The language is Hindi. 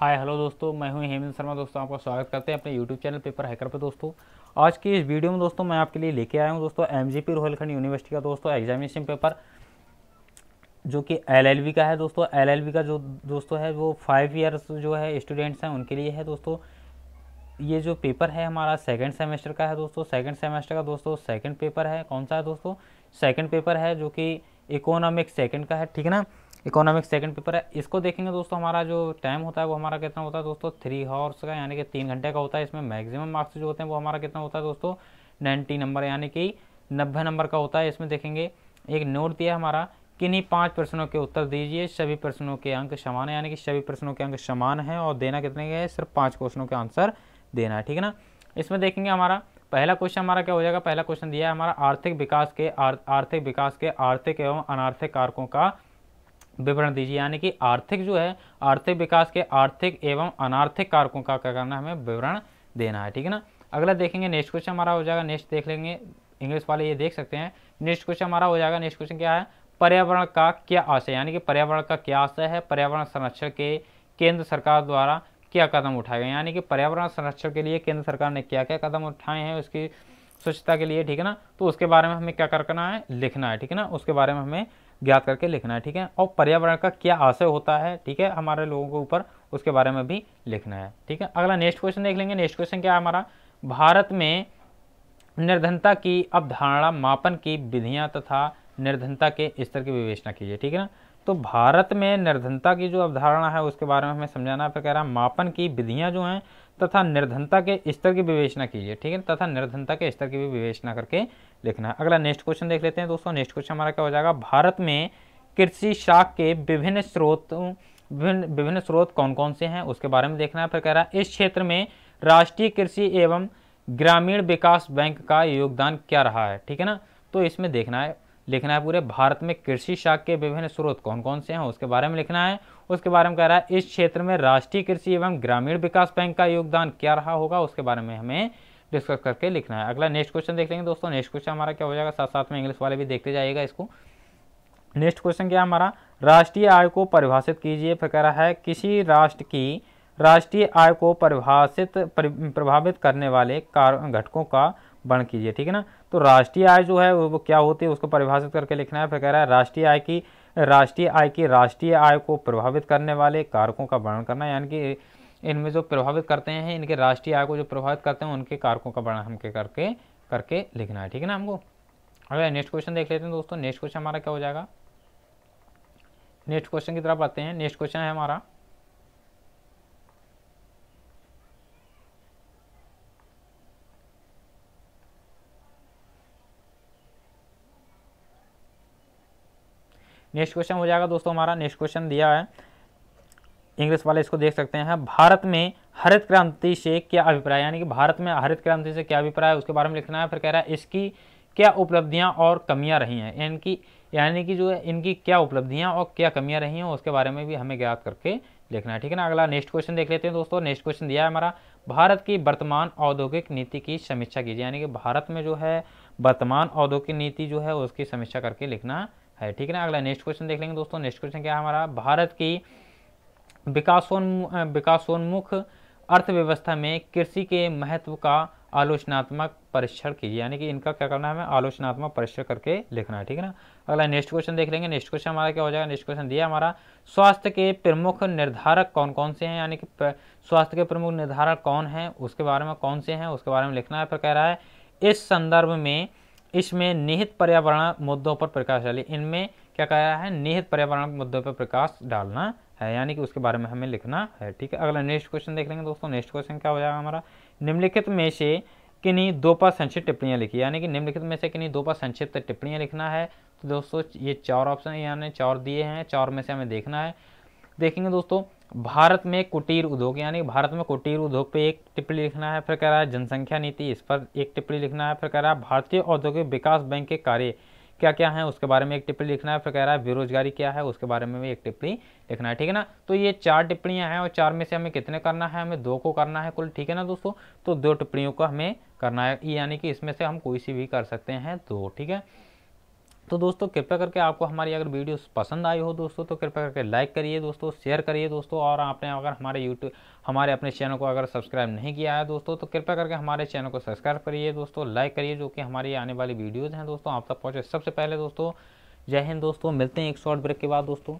हाय हेलो दोस्तों मैं हूं हेमंत शर्मा दोस्तों आपका स्वागत करते हैं अपने यूट्यूब चैनल पेपर हैकर पे दोस्तों आज की इस वीडियो में दोस्तों मैं आपके लिए लेके आया हूं दोस्तों एम जी रोहलखंड यूनिवर्सिटी का दोस्तों एग्जामिनेशन पेपर जो कि एलएलबी का है दोस्तों एल का जो दोस्तों है वो फाइव ईयर्स जो है स्टूडेंट्स हैं उनके लिए है दोस्तों ये जो पेपर है हमारा सेकेंड सेमेस्टर का है दोस्तों सेकेंड सेमेस्टर का दोस्तों सेकेंड पेपर है कौन सा है दोस्तों सेकेंड पेपर है जो कि इकोनॉमिक्स सेकेंड का है ठीक है ना इकोनॉमिक्स सेकंड पेपर है इसको देखेंगे दोस्तों हमारा जो टाइम होता है वो हमारा कितना होता है दोस्तों थ्री हॉर्स का यानी कि तीन घंटे का होता है इसमें मैक्सिमम मार्क्स जो होते हैं वो हमारा कितना होता है दोस्तों नाइन्टी नंबर यानी कि नब्बे नंबर का होता है इसमें देखेंगे एक नोट दिया हमारा किन्हीं पाँच प्रश्नों के उत्तर दीजिए सभी प्रश्नों के अंक समान है यानी कि सभी प्रश्नों के अंक समान हैं और देना कितने के हैं सिर्फ पाँच क्वेश्चनों के आंसर देना है ठीक है ना इसमें देखेंगे हमारा पहला क्वेश्चन हमारा क्या हो जाएगा पहला क्वेश्चन दिया है हमारा आर्थिक विकास के आर्थिक विकास के आर्थिक एवं अनार्थिक कारकों का विवरण दीजिए यानी कि आर्थिक जो है आर्थिक विकास के आर्थिक एवं अनार्थिक कारकों का क्या करना हमें विवरण देना है ठीक है ना अगला देखेंगे नेक्स्ट क्वेश्चन हमारा हो जाएगा नेक्स्ट देख लेंगे इंग्लिश वाले ये देख सकते हैं नेक्स्ट क्वेश्चन हमारा हो जाएगा नेक्स्ट क्वेश्चन क्या है पर्यावरण का क्या आशय यानी कि पर्यावरण का क्या आशय है पर्यावरण संरक्षण के केंद्र सरकार द्वारा क्या कदम उठाए गए यानी कि पर्यावरण संरक्षण के लिए केंद्र सरकार ने क्या क्या कदम उठाए हैं उसकी स्वच्छता के लिए ठीक है ना तो उसके बारे में हमें क्या करना है लिखना है ठीक है ना उसके बारे में हमें ज्ञात करके लिखना है ठीक है और पर्यावरण का क्या आशय होता है ठीक है हमारे लोगों के ऊपर उसके बारे में भी लिखना है ठीक है अगला नेक्स्ट क्वेश्चन देख लेंगे नेक्स्ट क्वेश्चन क्या है हमारा भारत में निर्धनता की अवधारणा मापन की विधियाँ तथा निर्धनता के स्तर की विवेचना कीजिए ठीक है ना तो भारत में निर्धनता की जो अवधारणा है उसके बारे में हमें समझाना फिर कह रहा मापन की विधियाँ जो हैं तथा निर्धनता के स्तर की विवेचना कीजिए ठीक है तथा निर्धनता के स्तर की भी विवेचना करके लिखना अगला नेक्स्ट क्वेश्चन देख लेते हैं दोस्तों नेक्स्ट क्वेश्चन हमारा क्या हो जाएगा भारत में कृषि शाख के विभिन्न स्रोत विभिन्न विभिन्न स्रोत कौन कौन से हैं उसके बारे में देखना है फिर कह रहा है इस क्षेत्र में राष्ट्रीय कृषि एवं ग्रामीण विकास बैंक का योगदान क्या रहा है ठीक है ना तो इसमें देखना है लिखना है पूरे भारत में कृषि शाख के विभिन्न स्रोत कौन कौन से हैं उसके बारे में लिखना है उसके बारे में कह रहा है इस क्षेत्र में राष्ट्रीय कृषि एवं ग्रामीण विकास बैंक का योगदान क्या रहा होगा उसके बारे में हमें डिस्कस करके लिखना है अगला नेक्स्ट क्वेश्चन देख लेंगे दोस्तों नेक्स्ट क्वेश्चन हमारा क्या हो जाएगा साथ साथ में इंग्लिश वाले भी देखते जाइएगा इसको नेक्स्ट क्वेश्चन क्या हमारा राष्ट्रीय आय को परिभाषित कीजिए फिर कह रहा है किसी राष्ट्र की राष्ट्रीय आय को परिभाषित प्रभावित करने वाले कार घटकों का वर्ण कीजिए ठीक है ना तो राष्ट्रीय आय जो है वो क्या होती है उसको परिभाषित करके लिखना है फिर कह रहा है राष्ट्रीय आय की राष्ट्रीय आय की राष्ट्रीय आय को प्रभावित करने वाले कारकों का वर्णन करना यानी कि इनमें जो प्रभावित करते हैं इनके राष्ट्रीय आय को जो प्रभावित करते हैं उनके कारकों का वर्णन हमके करके करके लिखना है ठीक है ना हमको अगर नेक्स्ट क्वेश्चन देख लेते हैं दोस्तों नेक्स्ट क्वेश्चन हमारा क्या हो जाएगा नेक्स्ट क्वेश्चन की तरफ आते हैं नेक्स्ट क्वेश्चन है हमारा नेक्स्ट क्वेश्चन हो जाएगा दोस्तों हमारा नेक्स्ट क्वेश्चन दिया है इंग्लिश वाले इसको देख सकते हैं भारत में हरित क्रांति से क्या अभिप्राय यानी कि भारत में हरित क्रांति से क्या अभिप्राय है उसके बारे में लिखना है फिर कह रहा है इसकी क्या उपलब्धियाँ और कमियाँ रही हैं इनकी यानी कि जो है इनकी क्या उपलब्धियाँ और क्या कमियाँ रही हैं उसके बारे में भी हमें ज्ञात करके लिखना है ठीक है ना अगला नेक्स्ट क्वेश्चन देख लेते हैं दोस्तों नेक्स्ट क्वेश्चन दिया है हमारा भारत की वर्तमान औद्योगिक नीति की समीक्षा कीजिए यानी कि भारत में जो है वर्तमान औद्योगिक नीति जो है उसकी समीक्षा करके लिखना है ठीक है ना अगला नेक्स्ट क्वेश्चन देख लेंगे दोस्तों नेक्स्ट क्वेश्चन क्या है हमारा भारत की विकासोन्मु विकासोन्मुख अर्थव्यवस्था में कृषि के महत्व का आलोचनात्मक परीक्षण कीजिए यानी कि इनका क्या करना है हमें आलोचनात्मक परीक्षण करके लिखना है ठीक है ना अगला नेक्स्ट क्वेश्चन देख लेंगे नेक्स्ट क्वेश्चन हमारा क्या हो जाएगा नेक्स्ट क्वेश्चन दिया हमारा स्वास्थ्य के प्रमुख निर्धारक कौन कौन से हैं यानी कि स्वास्थ्य के प्रमुख निर्धारक कौन हैं उसके बारे में कौन से हैं उसके बारे में लिखना है फिर कह रहा है इस संदर्भ में इसमें निहित पर्यावरण मुद्दों पर प्रकाश डाली इनमें क्या कहा है निहित पर्यावरण मुद्दों पर प्रकाश डालना है यानी कि उसके बारे में हमें लिखना है ठीक है अगला नेक्स्ट क्वेश्चन देख लेंगे दोस्तों नेक्स्ट क्वेश्चन क्या हो जाएगा हमारा निम्नलिखित में से किन्हीं दो पर संक्षिप्त टिप्पणियाँ लिखी यानी कि निम्नलिखित में से किन्हीं दो पर संक्षिप्त टिप्पणियाँ लिखना है तो दोस्तों ये चार ऑप्शन यानी चार दिए हैं चार में से हमें देखना है देखेंगे दोस्तों भारत में कुटीर उद्योग यानी भारत में कुटीर उद्योग पे एक टिप्पणी लिखना है फिर कह रहा है जनसंख्या नीति इस पर एक टिप्पणी लिखना है फिर कह रहा है भारतीय औद्योगिक विकास बैंक के कार्य क्या क्या है उसके बारे में एक टिप्पणी लिखना है फिर कह रहा है बेरोजगारी क्या है उसके बारे में भी एक टिप्पणी लिखना है ठीक है ना तो ये चार टिप्पणियां हैं और चार में से हमें कितने करना है हमें दो को करना है कुल ठीक है ना दोस्तों तो दो टिप्पणियों को हमें करना है यानी कि इसमें से हम कोई सी भी कर सकते हैं दो ठीक है तो दोस्तों कृपया करके आपको हमारी अगर वीडियो पसंद आई हो दोस्तों तो कृपया करके लाइक करिए दोस्तों शेयर करिए दोस्तों और आपने अगर हमारे यूट्यूब हमारे अपने चैनल को अगर सब्सक्राइब नहीं किया है दोस्तों तो कृपया करके हमारे चैनल को सब्सक्राइब करिए दोस्तों लाइक करिए जो कि हमारी आने वाली वीडियोज़ हैं दोस्तों आप तक पहुँचे सबसे पहले दोस्तों जय हिंद दोस्तों मिलते हैं एक शॉर्ट ब्रेक के बाद दोस्तों